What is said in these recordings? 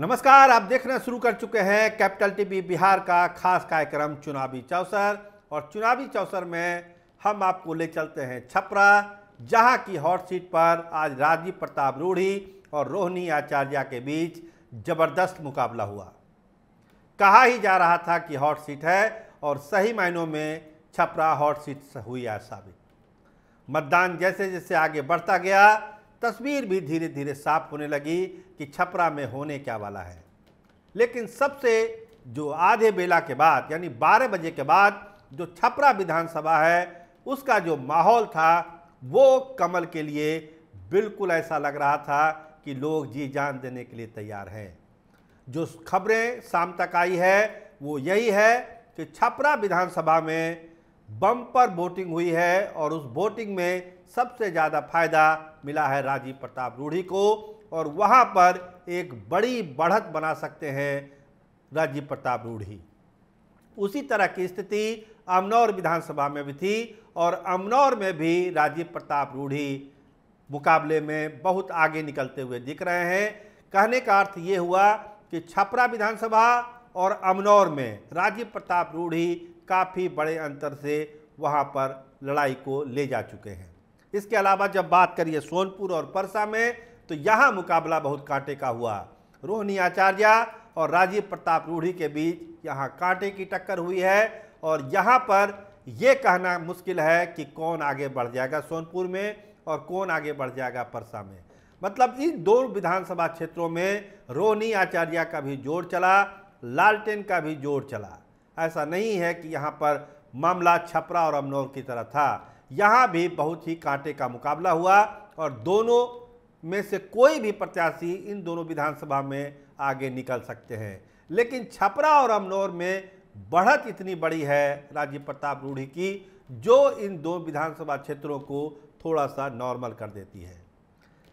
नमस्कार आप देखना शुरू कर चुके हैं कैपिटल टीवी बिहार का खास कार्यक्रम चुनावी चौसर और चुनावी चौसर में हम आपको ले चलते हैं छपरा जहां की हॉट सीट पर आज राजीव प्रताप रूढ़ी और रोहिणी आचार्य के बीच जबरदस्त मुकाबला हुआ कहा ही जा रहा था कि हॉट सीट है और सही मायनों में छपरा हॉट सीट हुई है साबित मतदान जैसे जैसे आगे बढ़ता गया तस्वीर भी धीरे धीरे साफ होने लगी कि छपरा में होने क्या वाला है लेकिन सबसे जो आधे बेला के बाद यानी 12 बजे के बाद जो छपरा विधानसभा है उसका जो माहौल था वो कमल के लिए बिल्कुल ऐसा लग रहा था कि लोग जी जान देने के लिए तैयार हैं जो खबरें शाम तक आई है वो यही है कि छपरा विधानसभा में बम्पर वोटिंग हुई है और उस वोटिंग में सबसे ज़्यादा फायदा मिला है राजीव प्रताप रूढ़ी को और वहाँ पर एक बड़ी बढ़त बना सकते हैं राजीव प्रताप रूढ़ी उसी तरह की स्थिति अमनौर विधानसभा में भी थी और अमनौर में भी राजीव प्रताप रूढ़ी मुकाबले में बहुत आगे निकलते हुए दिख रहे हैं कहने का अर्थ ये हुआ कि छपरा विधानसभा और अमनौर में राजीव प्रताप रूढ़ी काफ़ी बड़े अंतर से वहाँ पर लड़ाई को ले जा चुके हैं इसके अलावा जब बात करिए सोनपुर और परसा में तो यहाँ मुकाबला बहुत कांटे का हुआ रोहिणी आचार्य और राजीव प्रताप रूढ़ी के बीच यहाँ कांटे की टक्कर हुई है और यहाँ पर ये कहना मुश्किल है कि कौन आगे बढ़ जाएगा सोनपुर में और कौन आगे बढ़ जाएगा परसा में मतलब इन दो विधानसभा क्षेत्रों में रोहनी आचार्य का भी जोर चला लालटेन का भी जोर चला ऐसा नहीं है कि यहाँ पर मामला छपरा और अमनौर की तरह था यहाँ भी बहुत ही कांटे का मुकाबला हुआ और दोनों में से कोई भी प्रत्याशी इन दोनों विधानसभा में आगे निकल सकते हैं लेकिन छपरा और अमनौर में बढ़त इतनी बड़ी है राजीव प्रताप रूढ़ी की जो इन दो विधानसभा क्षेत्रों को थोड़ा सा नॉर्मल कर देती है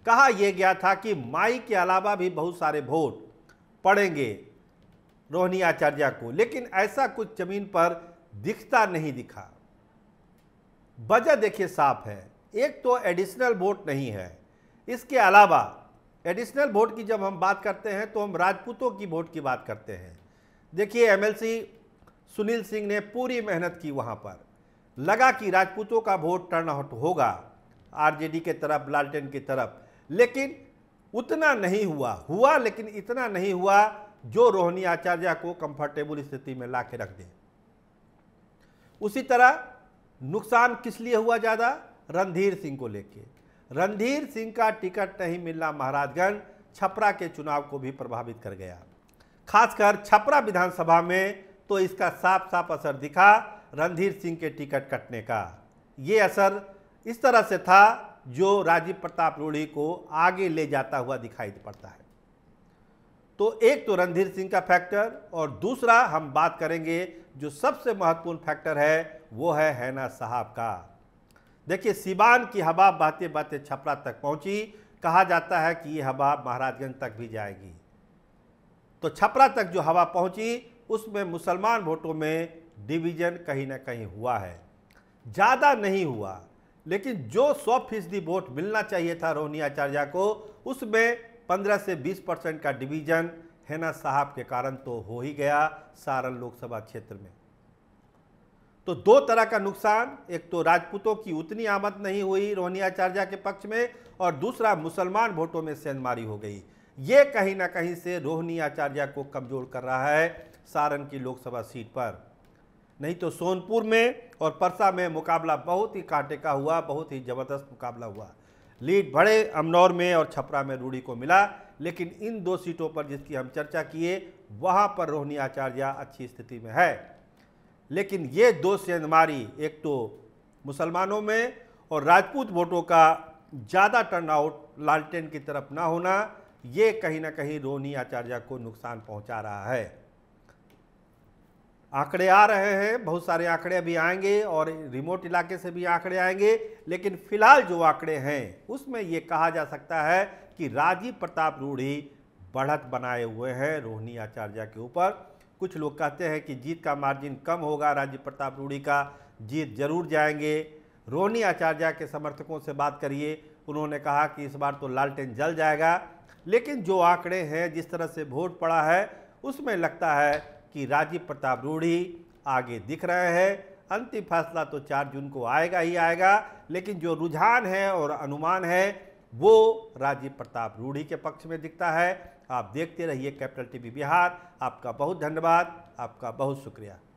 कहा यह गया था कि माई के अलावा भी बहुत सारे वोट पड़ेंगे रोहनी आचार्य को लेकिन ऐसा कुछ जमीन पर दिखता नहीं दिखा वजह देखिए साफ है एक तो एडिशनल वोट नहीं है इसके अलावा एडिशनल वोट की जब हम बात करते हैं तो हम राजपूतों की वोट की बात करते हैं देखिए एमएलसी सुनील सिंह ने पूरी मेहनत की वहाँ पर लगा कि राजपूतों का वोट टर्न आउट होगा आरजेडी के तरफ लालटेन की तरफ लेकिन उतना नहीं हुआ हुआ लेकिन इतना नहीं हुआ जो रोहिणी आचार्य को कंफर्टेबल स्थिति में ला के रख दे उसी तरह नुकसान किस लिए हुआ ज़्यादा रणधीर सिंह को लेके रणधीर सिंह का टिकट नहीं मिलना महाराजगंज छपरा के चुनाव को भी प्रभावित कर गया खासकर छपरा विधानसभा में तो इसका साफ साफ असर दिखा रणधीर सिंह के टिकट कटने का ये असर इस तरह से था जो राजीव प्रताप रूढ़ी को आगे ले जाता हुआ दिखाई पड़ता है तो एक तो रणधीर सिंह का फैक्टर और दूसरा हम बात करेंगे जो सबसे महत्वपूर्ण फैक्टर है वो है हैना साहब का देखिए सिवान की हवा बातें बातें छपरा तक पहुंची कहा जाता है कि ये हवा महाराजगंज तक भी जाएगी तो छपरा तक जो हवा पहुंची उसमें मुसलमान वोटों में डिवीजन कहीं ना कहीं हुआ है ज़्यादा नहीं हुआ लेकिन जो सौ फीसदी वोट मिलना चाहिए था रोहनी आचार्य को उसमें पंद्रह से बीस परसेंट का डिवीज़न हेना साहब के कारण तो हो ही गया सारण लोकसभा क्षेत्र में तो दो तरह का नुकसान एक तो राजपूतों की उतनी आमद नहीं हुई रोहनी के पक्ष में और दूसरा मुसलमान वोटों में सेंधमारी हो गई ये कहीं ना कहीं से रोहनी आचार्य को कमजोर कर रहा है सारण की लोकसभा सीट पर नहीं तो सोनपुर में और परसा में मुकाबला बहुत ही कांटे का हुआ बहुत ही ज़बरदस्त मुकाबला हुआ लीड बड़े अमनौर में और छपरा में रूढ़ी को मिला लेकिन इन दो सीटों पर जिसकी हम चर्चा किए वहाँ पर रोहिणी आचार्य अच्छी स्थिति में है लेकिन ये दो सेंधमारी एक तो मुसलमानों में और राजपूत वोटों का ज़्यादा टर्नआउट लालटेन की तरफ ना होना ये कहीं ना कहीं रोहिणी आचार्य को नुकसान पहुँचा रहा है आंकड़े आ रहे हैं बहुत सारे आंकड़े अभी आएंगे और रिमोट इलाके से भी आंकड़े आएंगे लेकिन फिलहाल जो आंकड़े हैं उसमें ये कहा जा सकता है कि राजीव प्रताप रूढ़ी बढ़त बनाए हुए हैं रोहिणी आचार्य के ऊपर कुछ लोग कहते हैं कि जीत का मार्जिन कम होगा राजीव प्रताप रूढ़ी का जीत जरूर जाएंगे रोहिणी आचार्य के समर्थकों से बात करिए उन्होंने कहा कि इस बार तो लालटेन जल जाएगा लेकिन जो आंकड़े हैं जिस तरह से वोट पड़ा है उसमें लगता है कि राजीव प्रताप रूढ़ी आगे दिख रहे हैं अंतिम फैसला तो चार जून को आएगा ही आएगा लेकिन जो रुझान है और अनुमान है वो राजीव प्रताप रूढ़ी के पक्ष में दिखता है आप देखते रहिए कैपिटल टीवी बिहार आपका बहुत धन्यवाद आपका बहुत शुक्रिया